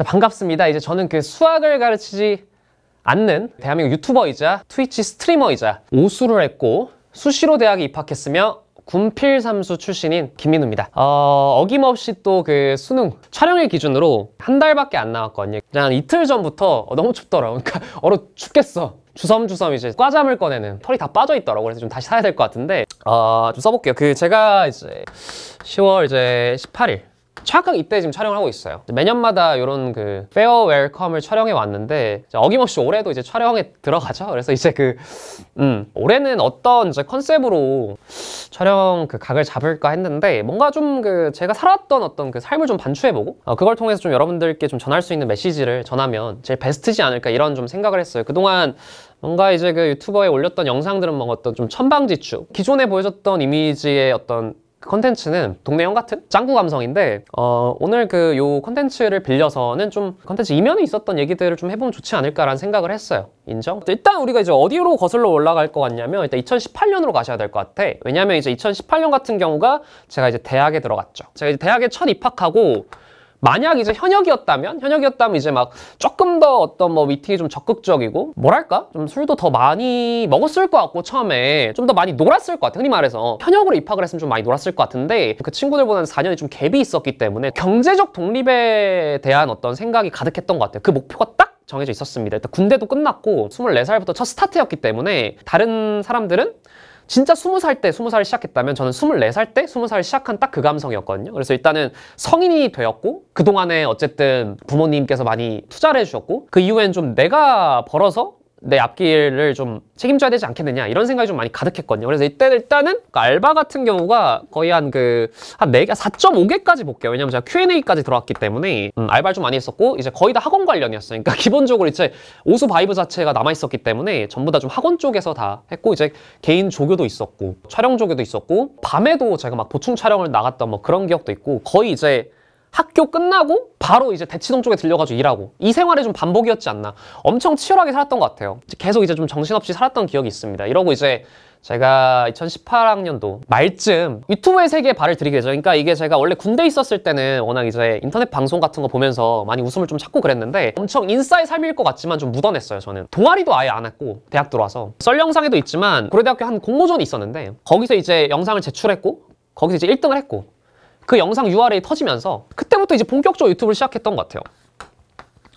자 반갑습니다. 이제 저는 그 수학을 가르치지 않는 대한민국 유튜버이자 트위치 스트리머이자 오수를 했고 수시로 대학에 입학했으며 군필삼수 출신인 김민우입니다. 어, 어김없이 또 그 수능 촬영일 기준으로 한 달밖에 안 나왔거든요. 그냥 이틀 전부터 어, 너무 춥더라고. 그러니까 얼어 죽겠어. 주섬주섬 이제 과잠을 꺼내는 털이 다 빠져 있더라고 그래서 좀 다시 사야 될 것 같은데 어, 좀 써볼게요 그 제가 이제 10월 이제 18일 정확하게 이때 지금 촬영을 하고 있어요 매년마다 이런 그 페어 웰컴을 촬영해 왔는데 어김없이 올해도 이제 촬영에 들어가죠 그래서 이제 그 음, 올해는 어떤 이제 컨셉으로 촬영 그 각을 잡을까 했는데 뭔가 좀 그 제가 살았던 어떤 그 삶을 좀 반추해보고 어, 그걸 통해서 좀 여러분들께 좀 전할 수 있는 메시지를 전하면 제일 베스트지 않을까 이런 좀 생각을 했어요 그동안 뭔가 이제 그 유튜버에 올렸던 영상들은 뭔가 어떤 좀 천방지축 기존에 보여줬던 이미지의 어떤 그 컨텐츠는 동네 형 같은 짱구 감성인데 어, 오늘 그요 컨텐츠를 빌려서는 좀 컨텐츠 이면에 있었던 얘기들을 좀 해보면 좋지 않을까라는 생각을 했어요. 인정? 일단 우리가 이제 어디로 거슬러 올라갈 것 같냐면 일단 2018년으로 가셔야 될 것 같아. 왜냐면 하 이제 2018년 같은 경우가 제가 이제 대학에 들어갔죠. 제가 이제 대학에 첫 입학하고 만약 이제 현역이었다면 현역이었다면 이제 막 조금 더 어떤 뭐 미팅이 좀 적극적이고 뭐랄까 좀 술도 더 많이 먹었을 것 같고 처음에 좀 더 많이 놀았을 것 같아 흔히 말해서 현역으로 입학을 했으면 좀 많이 놀았을 것 같은데 그 친구들보다는 4년이 좀 갭이 있었기 때문에 경제적 독립에 대한 어떤 생각이 가득했던 것 같아요 그 목표가 딱 정해져 있었습니다. 일단 군대도 끝났고 24살부터 첫 스타트였기 때문에 다른 사람들은 진짜 20살 때 20살을 시작했다면 저는 24살 때 20살을 시작한 딱 그 감성이었거든요. 그래서 일단은 성인이 되었고 그동안에 어쨌든 부모님께서 많이 투자를 해주셨고 그 이후엔 좀 내가 벌어서 내 앞길을 좀 책임져야 되지 않겠느냐 이런 생각이 좀 많이 가득했거든요. 그래서 이때 일단은 그 알바 같은 경우가 거의 한 그한 4개, 4.5개까지 볼게요. 왜냐면 제가 Q&A까지 들어왔기 때문에 음, 알바를 좀 많이 했었고 이제 거의 다 학원 관련이었어요. 그러니까 기본적으로 이제 오수 바이브 자체가 남아 있었기 때문에 전부 다 좀 학원 쪽에서 다 했고 이제 개인 조교도 있었고 촬영 조교도 있었고 밤에도 제가 막 보충 촬영을 나갔던 뭐 그런 기억도 있고 거의 이제 학교 끝나고 바로 이제 대치동 쪽에 들려가지고 일하고 이 생활이 좀 반복이었지 않나 엄청 치열하게 살았던 것 같아요 계속 이제 좀 정신없이 살았던 기억이 있습니다 이러고 이제 제가 2018학년도 말쯤 유튜브의 세계에 발을 들이게 되죠 그러니까 이게 제가 원래 군대에 있었을 때는 워낙 이제 인터넷 방송 같은 거 보면서 많이 웃음을 좀 찾고 그랬는데 엄청 인싸의 삶일 것 같지만 좀 묻어냈어요 저는 동아리도 아예 안 했고 대학 들어와서 썰 영상에도 있지만 고려대학교 한 공모전이 있었는데 거기서 이제 영상을 제출했고 거기서 이제 1등을 했고 그 영상 URL이 터지면서 그때부터 이제 본격적으로 유튜브를 시작했던 것 같아요.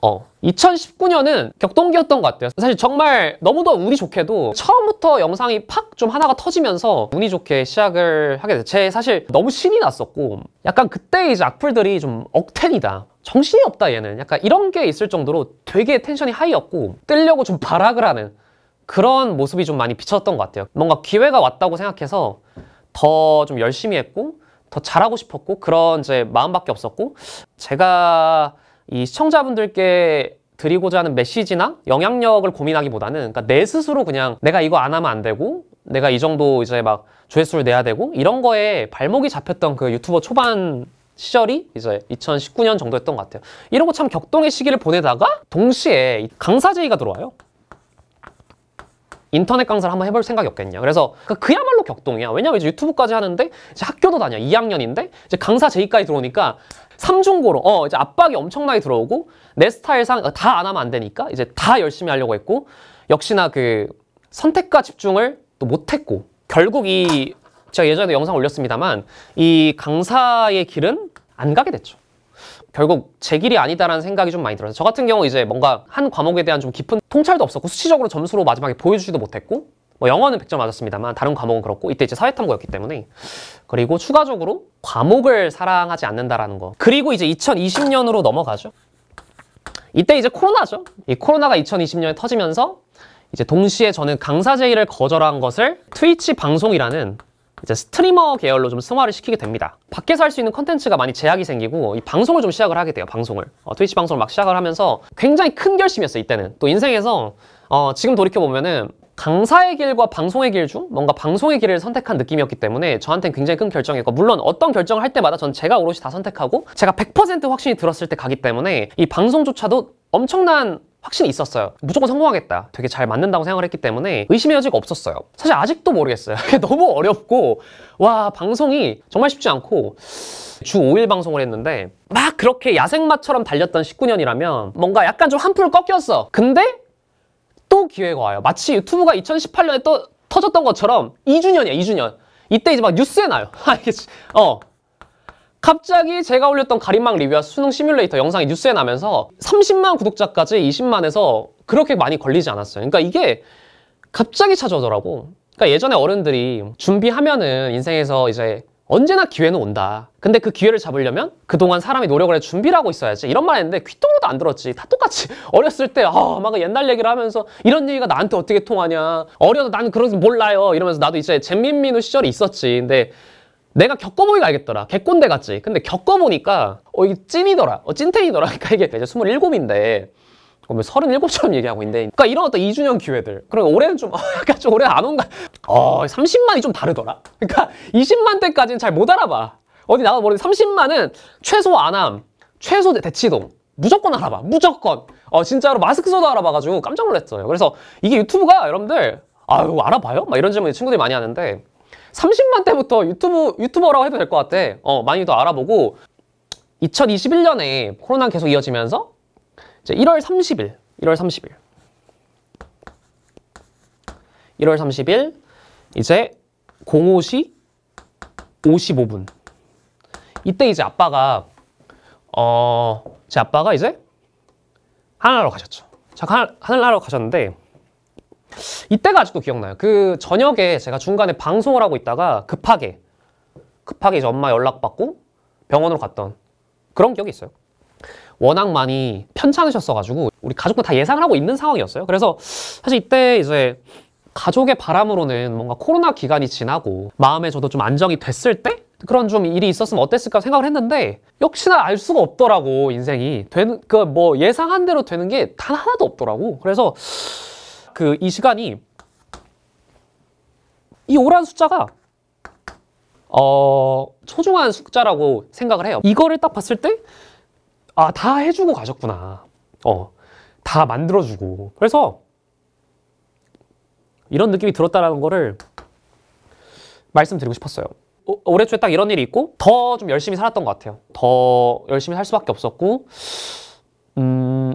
어. 2019년은 격동기였던 것 같아요. 사실 정말 너무도 운이 좋게도 처음부터 영상이 팍 좀 하나가 터지면서 운이 좋게 시작을 하게 돼. 어제 사실 너무 신이 났었고 약간 그때 이제 악플들이 좀 억텐이다. 정신이 없다 얘는. 약간 이런 게 있을 정도로 되게 텐션이 하이였고 뜨려고 좀 발악을 하는 그런 모습이 좀 많이 비쳤던 것 같아요. 뭔가 기회가 왔다고 생각해서 더 좀 열심히 했고 더 잘하고 싶었고 그런 이제 마음밖에 없었고 제가 이 시청자분들께 드리고자 하는 메시지나 영향력을 고민하기보다는 그러니까 내 스스로 그냥 내가 이거 안 하면 안 되고 내가 이 정도 이제 막 조회수를 내야 되고 이런 거에 발목이 잡혔던 그 유튜버 초반 시절이 이제 2019년 정도였던 것 같아요. 이런 거 참 격동의 시기를 보내다가 동시에 강사제의가 들어와요. 인터넷 강사를 한번 해볼 생각이 없겠냐. 그래서 그 그야말로 격동이야. 왜냐면 이제 유튜브까지 하는데 이제 학교도 다녀. 2학년인데 이제 강사 제의까지 들어오니까 삼중고로 어 이제 압박이 엄청나게 들어오고 내 스타일상 다 안 하면 안 되니까 이제 다 열심히 하려고 했고 역시나 그 선택과 집중을 또 못했고 결국 이 제가 예전에도 영상 올렸습니다만 이 강사의 길은 안 가게 됐죠. 결국 제 길이 아니다라는 생각이 좀 많이 들어서 저 같은 경우 이제 뭔가 한 과목에 대한 좀 깊은 통찰도 없었고 수치적으로 점수로 마지막에 보여주지도 못했고 뭐 영어는 100점 맞았습니다만 다른 과목은 그렇고 이때 이제 사회탐구였기 때문에 그리고 추가적으로 과목을 사랑하지 않는다라는 거 그리고 이제 2020년으로 넘어가죠 이때 이제 코로나죠 이 코로나가 2020년에 터지면서 이제 동시에 저는 강사제의를 거절한 것을 트위치 방송이라는 이제 스트리머 계열로 좀 승화를 시키게 됩니다. 밖에서 할 수 있는 컨텐츠가 많이 제약이 생기고 이 방송을 좀 시작을 하게 돼요. 방송을 어, 트위치 방송을 막 시작을 하면서 굉장히 큰 결심이었어요. 이때는 또 인생에서 어, 지금 돌이켜 보면은 강사의 길과 방송의 길 중 뭔가 방송의 길을 선택한 느낌이었기 때문에 저한테는 굉장히 큰 결정이었고 물론 어떤 결정을 할 때마다 전 제가 오롯이 다 선택하고 제가 100% 확신이 들었을 때 가기 때문에 이 방송조차도 엄청난 확신이 있었어요. 무조건 성공하겠다. 되게 잘 맞는다고 생각을 했기 때문에 의심의 여지가 없었어요. 사실 아직도 모르겠어요. 너무 어렵고 와 방송이 정말 쉽지 않고 주 5일 방송을 했는데 막 그렇게 야생마처럼 달렸던 19년이라면 뭔가 약간 좀 한풀 꺾였어. 근데 또 기회가 와요. 마치 유튜브가 2018년에 또 터졌던 것처럼 2주년이야, 2주년. 이때 이제 막 뉴스에 나요. 아, 어, 갑자기 제가 올렸던 가림막 리뷰와 수능 시뮬레이터 영상이 뉴스에 나면서 30만 구독자까지 20만에서 그렇게 많이 걸리지 않았어요. 그러니까 이게 갑자기 찾아오더라고. 그러니까 예전에 어른들이 준비하면은 인생에서 이제 언제나 기회는 온다. 근데 그 기회를 잡으려면 그동안 사람이 노력을 해 준비를 하고 있어야지. 이런 말 했는데 귀등으로도안 들었지. 다 똑같이 어렸을 때 아, 막 옛날 얘기를 하면서 이런 얘기가 나한테 어떻게 통하냐. 어려도 나는 그런 몰라요. 이러면서 나도 이제 잼민민우 시절이 있었지. 근데 내가 겪어보니까 알겠더라. 개꼰대 같지. 근데 겪어보니까 어 이게 찐이더라. 어 찐텐이더라. 그러니까 이게 이제 27인데 그러면 37처럼 얘기하고 있는데 그러니까 이런 어떤 2주년 기회들 그러니까 올해는 좀 어, 약간 좀 올해 안 온가 어 30만이 좀 다르더라. 그러니까 20만 대까지는 잘 못 알아봐. 어디 나가 모르는데 30만은 최소 안함, 최소 대치동 무조건 알아봐. 무조건. 어 진짜로 마스크 써도 알아봐가지고 깜짝 놀랐어요. 그래서 이게 유튜브가 여러분들 아 이거 알아봐요? 막 이런 질문 친구들이 많이 하는데 30만 때부터 유튜브, 유튜버라고 해도 될 것 같아. 어, 많이 도 알아보고 2021년에 코로나 계속 이어지면서 이제 1월 30일, 1월 30일 1월 30일 이제 05시 55분 이때 이제 아빠가 어, 제 아빠가 이제 하늘나라로 가셨죠. 자, 하늘나라로 가셨는데 이때가 아직도 기억나요. 그 저녁에 제가 중간에 방송을 하고 있다가 급하게 급하게 이제 엄마 연락받고 병원으로 갔던 그런 기억이 있어요. 워낙 많이 편찮으셨어가지고 우리 가족도 다 예상을 하고 있는 상황이었어요. 그래서 사실 이때 이제 가족의 바람으로는 뭔가 코로나 기간이 지나고 마음에 저도 좀 안정이 됐을 때 그런 좀 일이 있었으면 어땠을까 생각을 했는데 역시나 알 수가 없더라고 인생이 되는 그 뭐 예상한 대로 되는 게 단 하나도 없더라고 그래서 그이 시간이 이 오란 숫자가 어 소중한 숫자라고 생각을 해요. 이거를 딱 봤을 때 아, 다 해주고 가셨구나. 어, 다 만들어주고. 그래서 이런 느낌이 들었다라는 거를 말씀드리고 싶었어요. 오, 올해 초에 딱 이런 일이 있고 더 좀 열심히 살았던 것 같아요. 더 열심히 살 수밖에 없었고 음,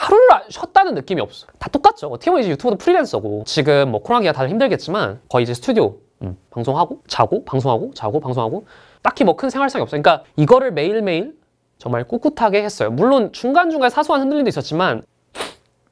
하루를 쉬었다는 느낌이 없어. 다 똑같죠. 어떻게 뭐 보면 이제 유튜브도 프리랜서고 지금 뭐 코로나기가 다들 힘들겠지만 거의 이제 스튜디오 음, 방송하고 자고 방송하고 자고 방송하고 딱히 뭐 큰 생활상이 없어. 그러니까 이거를 매일매일 정말 꿋꿋하게 했어요. 물론 중간중간 사소한 흔들림도 있었지만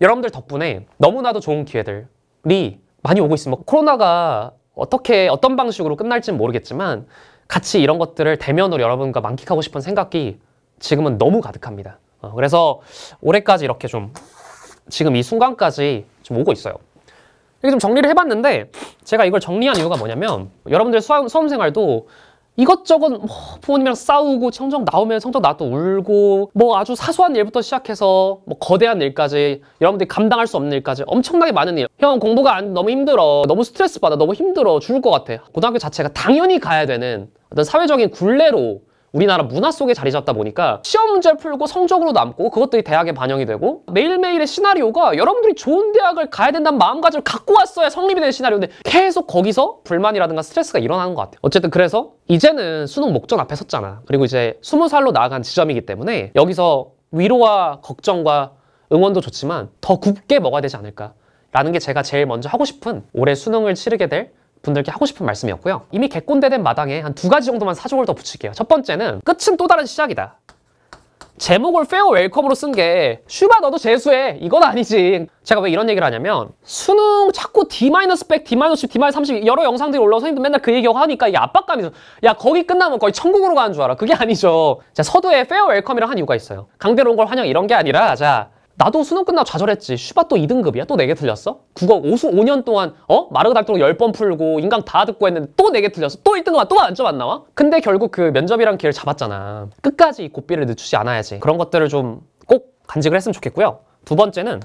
여러분들 덕분에 너무나도 좋은 기회들이 많이 오고 있습니다. 뭐 코로나가 어떻게 어떤 방식으로 끝날지는 모르겠지만 같이 이런 것들을 대면으로 여러분과 만끽하고 싶은 생각이 지금은 너무 가득합니다. 어, 그래서 올해까지 이렇게 좀 지금 이 순간까지 좀 오고 있어요. 이렇게 좀 정리를 해봤는데 제가 이걸 정리한 이유가 뭐냐면 여러분들 수험, 수험 생활도 이것저것 뭐 부모님이랑 싸우고 성적 나오면 성적 나도 울고 뭐 아주 사소한 일부터 시작해서 뭐 거대한 일까지 여러분들이 감당할 수 없는 일까지 엄청나게 많은 일. 형 공부가 안, 너무 힘들어. 너무 스트레스 받아. 너무 힘들어. 죽을 것 같아. 고등학교 자체가 당연히 가야 되는 어떤 사회적인 굴레로 우리나라 문화 속에 자리 잡다 보니까 시험 문제를 풀고 성적으로 남고 그것들이 대학에 반영이 되고 매일매일의 시나리오가 여러분들이 좋은 대학을 가야 된다는 마음가짐을 갖고 왔어야 성립이 되는 시나리오인데 계속 거기서 불만이라든가 스트레스가 일어나는 것 같아요. 어쨌든 그래서 이제는 수능 목전 앞에 섰잖아. 그리고 이제 스무 살로 나아간 지점이기 때문에 여기서 위로와 걱정과 응원도 좋지만 더굳게 먹어야 되지 않을까. 라는 게 제가 제일 먼저 하고 싶은 올해 수능을 치르게 될 분들께 하고 싶은 말씀이었고요. 이미 개꼰대된 마당에 한 두 가지 정도만 사족을 더 붙일게요. 첫 번째는 끝은 또 다른 시작이다. 제목을 페어 웰컴으로 쓴 게 슈바 너도 재수해 이건 아니지 제가 왜 이런 얘기를 하냐면 수능 자꾸 D-100, D-10, D-30 여러 영상들이 올라와서 선생님도 맨날 그 얘기하고 하니까 이 압박감이 야 거기 끝나면 거의 천국으로 가는 줄 알아 그게 아니죠 자 서두에 페어 웰컴이라 한 이유가 있어요 강대로온 걸 환영 이런 게 아니라 자 나도 수능 끝나고 좌절했지. 슈바 또 2등급이야? 또 4개 틀렸어? 국어 5수 5년 동안 어? 마르고 닳도록 10번 풀고 인강 다 듣고 했는데 또 4개 틀렸어? 또 1등급만 또 만점 안 나와? 근데 결국 그 면접이란 길을 잡았잖아. 끝까지 고삐를 늦추지 않아야지. 그런 것들을 좀 꼭 간직을 했으면 좋겠고요. 두 번째는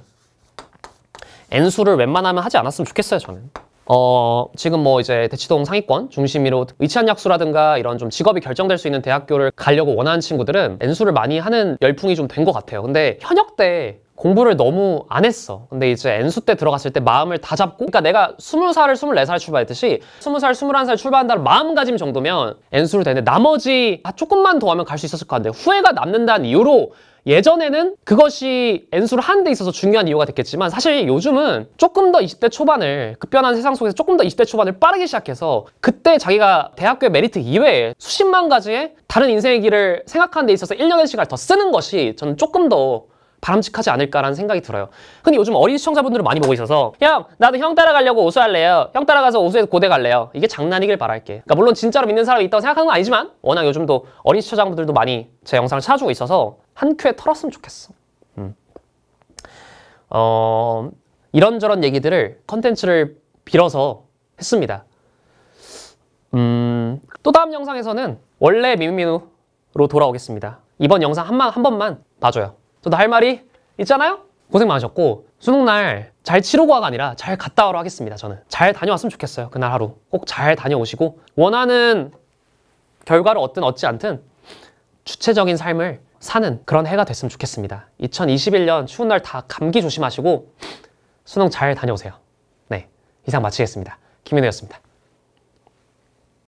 N수를 웬만하면 하지 않았으면 좋겠어요, 저는. 어, 지금 뭐 이제 대치동 상위권 중심으로 의치한 약수라든가 이런 좀 직업이 결정될 수 있는 대학교를 가려고 원하는 친구들은 엔수를 많이 하는 열풍이 좀 된 것 같아요. 근데 현역 때 공부를 너무 안 했어. 근데 이제 엔수때 들어갔을 때 마음을 다 잡고 그러니까 내가 스무 살을 스물 네살 출발했듯이 스무 살 스물한 살 출발한다는 마음가짐 정도면 엔수를 되는데 나머지 아, 조금만 더 하면 갈 수 있었을 것 같은데 후회가 남는다는 이유로 예전에는 그것이 N수를 하는 데 있어서 중요한 이유가 됐겠지만 사실 요즘은 조금 더 20대 초반을 급변한 그 세상 속에서 조금 더 20대 초반을 빠르게 시작해서 그때 자기가 대학교의 메리트 이외에 수십만 가지의 다른 인생의 길을 생각하는 데 있어서 1년의 시간을 더 쓰는 것이 저는 조금 더 바람직하지 않을까라는 생각이 들어요. 근데 요즘 어린 시청자분들을 많이 보고 있어서 형 나도 형 따라가려고 오수할래요. 형 따라가서 오수에서 고대 갈래요. 이게 장난이길 바랄게. 그러니까 물론 진짜로 믿는 사람이 있다고 생각하는 건 아니지만 워낙 요즘도 어린 시청자분들도 많이 제 영상을 찾아주고 있어서 한 큐에 털었으면 좋겠어. 음. 어, 이런저런 얘기들을 컨텐츠를 빌어서 했습니다. 음, 또 다음 영상에서는 원래 미민우로 돌아오겠습니다. 이번 영상 한, 한 번만 봐줘요. 저도 할 말이 있잖아요? 고생 많으셨고 수능 날 잘 치르고 와가 아니라 잘 갔다 오라 고 하겠습니다. 저는 잘 다녀왔으면 좋겠어요. 그날 하루 꼭 잘 다녀오시고 원하는 결과를 얻든 얻지 않든 주체적인 삶을 사는 그런 해가 됐으면 좋겠습니다. 2021년 추운 날 다 감기 조심하시고 수능 잘 다녀오세요. 네, 이상 마치겠습니다. 김민우였습니다.